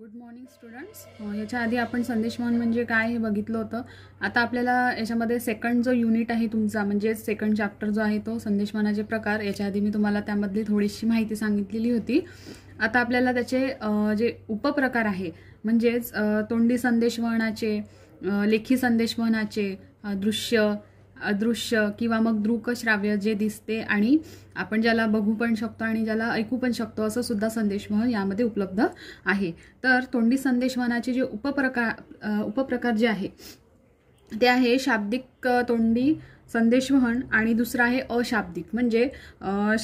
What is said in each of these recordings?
good morning students याच्या आधी आपण संदेश म्हणजे काय हे बघितलं होतं आता आपल्याला याच्यामध्ये सेकंड जो युनिट आहे तुमचा म्हणजे सेकंड चॅप्टर जो आहे तो संदेशमानाचे प्रकार याच्या आधी मी तुम्हाला त्यामधली थोडीशी माहिती सांगितलेली होती आता आपल्याला त्याचे जे उपप्रकार आहे म्हणजेच तोंडी संदेशवहनाचे लेखी संदेशवहनाचे दृश्य अदृश्य किंवा मग श्राव्य जे दिसते आणि आपण ज्याला बघू पण शकतो आणि ज्याला ऐकू पण शकतो असं सुद्धा संदेशवहन यामध्ये उपलब्ध आहे तर तोंडी संदेशवहनाचे जे उपप्रकार उपप्रकार जे आहे ते आहे शाब्दिक तोंडी संदेशवहन आणि दुसरं आहे अशाब्दिक म्हणजे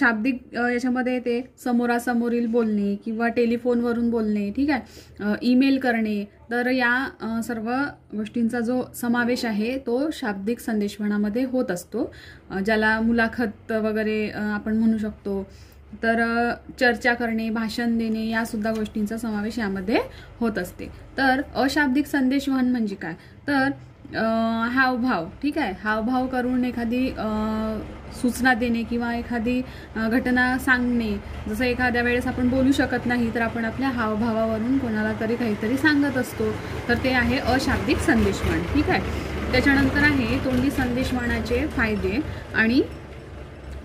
शाब्दिक याच्यामध्ये येते समोरासमोरील बोलणे किंवा टेलिफोनवरून बोलणे ठीक आहे ईमेल करणे तर या सर्व गोष्टींचा जो समावेश आहे तो शाब्दिक संदेशवहनामध्ये होत असतो ज्याला मुलाखत वगैरे आपण म्हणू शकतो तर चर्चा करणे भाषण देणे यासुद्धा गोष्टींचा समावेश यामध्ये होत असते तर अशाब्दिक संदेशवहन म्हणजे काय तर हावभाव ठीक आहे हावभाव करून एखादी सूचना देणे किंवा एखादी घटना सांगणे जसं एखाद्या वेळेस आपण बोलू शकत नाही तर आपण आपल्या हावभावावरून कोणाला तरी काहीतरी सांगत असतो तर ते आहे अशाब्दिक संदेशवाण ठीक आहे त्याच्यानंतर आहे तोंडी संदेशवाणाचे फायदे आणि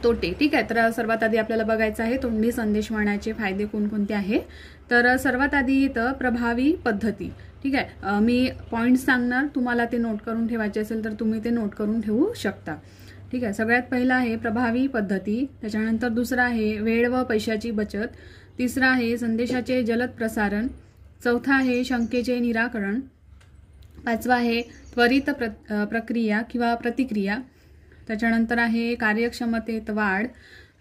तोटे ठीक आहे तर सर्वात आधी आपल्याला बघायचं आहे तोंडी संदेशवाणाचे फायदे कोणकोणते आहे तर सर्वात आधी येतं प्रभावी पद्धती ठीक आहे मी पॉईंट्स सांगणार तुम्हाला ते नोट करून ठेवायचे असेल तर तुम्ही ते नोट करून ठेवू शकता ठीक आहे सगळ्यात पहिला आहे प्रभावी पद्धती त्याच्यानंतर दुसरा आहे वेळ व पैशाची बचत तिसरा आहे संदेशाचे जलद प्रसारण चौथा आहे शंकेचे निराकरण पाचवा आहे त्वरित प्र प्रक्रिया किंवा प्रतिक्रिया त्याच्यानंतर आहे कार्यक्षमतेत वाढ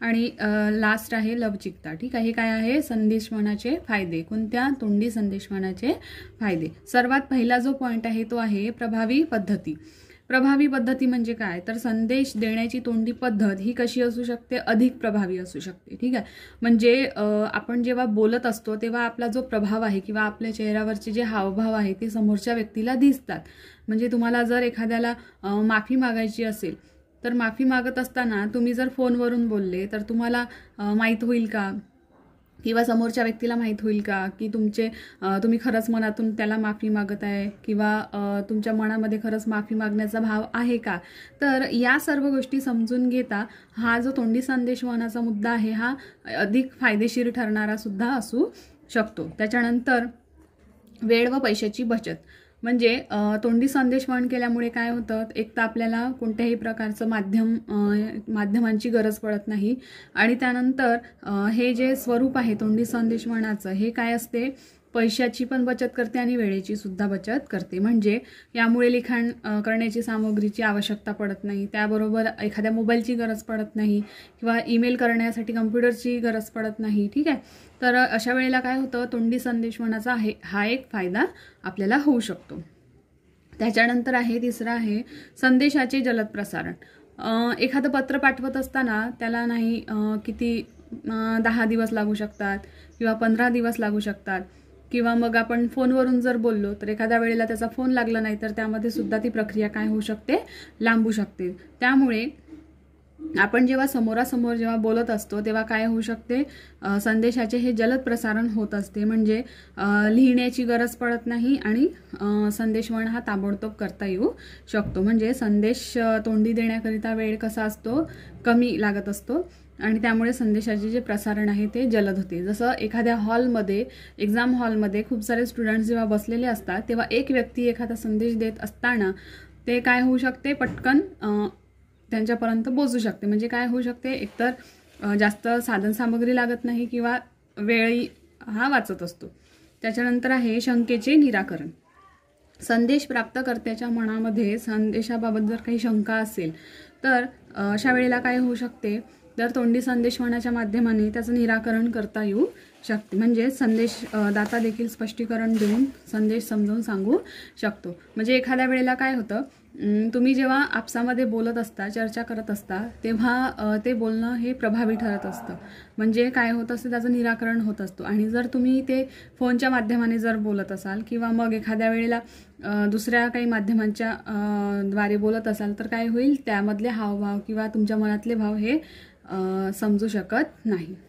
आणि लास्ट आहे लवचिकता ठीक आहे हे काय आहे संदेशमनाचे फायदे कोणत्या तोंडी संदेशमनाचे फायदे सर्वात पहिला जो पॉईंट आहे तो आहे प्रभावी पद्धती प्रभावी पद्धती म्हणजे काय तर संदेश देण्याची तोंडी पद्धत ही कशी असू शकते अधिक प्रभावी असू शकते ठीक आहे म्हणजे आपण जेव्हा बोलत असतो तेव्हा आपला जो प्रभाव आहे किंवा आपल्या चेहऱ्यावरचे जे हावभाव आहे ते समोरच्या व्यक्तीला दिसतात म्हणजे तुम्हाला जर एखाद्याला माफी मागायची असेल तर माफी मागत असताना तुम्ही जर फोनवरून बोलले तर तुम्हाला माहीत होईल का किंवा समोरच्या व्यक्तीला माहीत होईल का की तुमचे तुम्ही खरंच मनातून त्याला माफी मागत आहे किंवा तुमच्या मनामध्ये खरंच माफी मागण्याचा भाव आहे का तर या सर्व गोष्टी समजून घेता हा जो तोंडी संदेश मुद्दा आहे हा अधिक फायदेशीर ठरणारा सुद्धा असू शकतो त्याच्यानंतर वेळ व पैशाची बचत म्हणजे तोंडी संदेश वहन केल्यामुळे काय होतं एक तर आपल्याला कोणत्याही प्रकारचं माध्यम माध्यमांची गरज पडत नाही आणि त्यानंतर हे जे स्वरूप आहे तोंडी संदेश वहनाचं हे काय असते पैशाची पण बचत करते आणि वेळेची सुद्धा बचत करते म्हणजे यामुळे लिखाण करण्याची सामग्रीची आवश्यकता पडत नाही त्याबरोबर एखाद्या मोबाईलची गरज पडत नाही किंवा ईमेल करण्यासाठी कम्प्युटरची गरज पडत नाही ठीक आहे तर अशा वेळेला काय होतं तोंडी संदेश म्हणाचा आहे हा एक फायदा आपल्याला होऊ शकतो त्याच्यानंतर आहे तिसरा आहे संदेशाचे जलद प्रसारण एखादं पत्र पाठवत असताना त्याला नाही किती दहा दिवस लागू शकतात किंवा पंधरा दिवस लागू शकतात किंवा मग आपण फोनवरून जर बोललो तर एखाद्या वेळेला त्याचा फोन लागला नाही तर त्यामध्ये सुद्धा ती प्रक्रिया काय होऊ शकते लांबू शकते त्यामुळे आपण जेव्हा समोरासमोर जेव्हा बोलत असतो तेव्हा काय होऊ शकते संदेशाचे हे जलद प्रसारण होत असते म्हणजे लिहिण्याची गरज पडत नाही आणि संदेशवण हा ताबडतोब करता येऊ शकतो म्हणजे संदेश तोंडी देण्याकरिता वेळ कसा असतो कमी लागत असतो आणि त्यामुळे संदेशाचे जे प्रसारण आहे ते जलद होते जसं एखाद्या हॉलमध्ये एक्झाम हॉलमध्ये खूप सारे स्टुडंट्स जेव्हा बसलेले असतात तेव्हा एक व्यक्ती एखादा संदेश देत असताना ते काय होऊ शकते पटकन त्यांच्यापर्यंत पोचू शकते म्हणजे काय होऊ शकते एकतर जास्त साधनसामग्री लागत नाही किंवा वेळी हा वाचत असतो त्याच्यानंतर आहे शंकेचे निराकरण संदेश प्राप्तकर्त्याच्या मनामध्ये संदेशाबाबत जर काही शंका असेल तर अशा वेळेला काय होऊ शकते तर तोंडी संदेश म्हणाच्या माध्यमाने त्याचं निराकरण करता येऊ शकते म्हणजे संदेश दाता देखील स्पष्टीकरण देऊन संदेश समजावून सांगू शकतो म्हणजे एखाद्या वेळेला काय होतं तुम्ही जेव्हा आपसामध्ये बोलत असता चर्चा करत असता तेव्हा ते बोलणं हे प्रभावी ठरत असतं म्हणजे काय होत असतं त्याचं निराकरण होत असतो आणि जर तुम्ही ते फोनच्या माध्यमाने जर बोलत असाल किंवा मग एखाद्या वेळेला दुसऱ्या काही माध्यमांच्या द्वारे बोलत असाल तर काय होईल त्यामधले हावभाव किंवा तुमच्या मनातले भाव हे समजू शकत नाही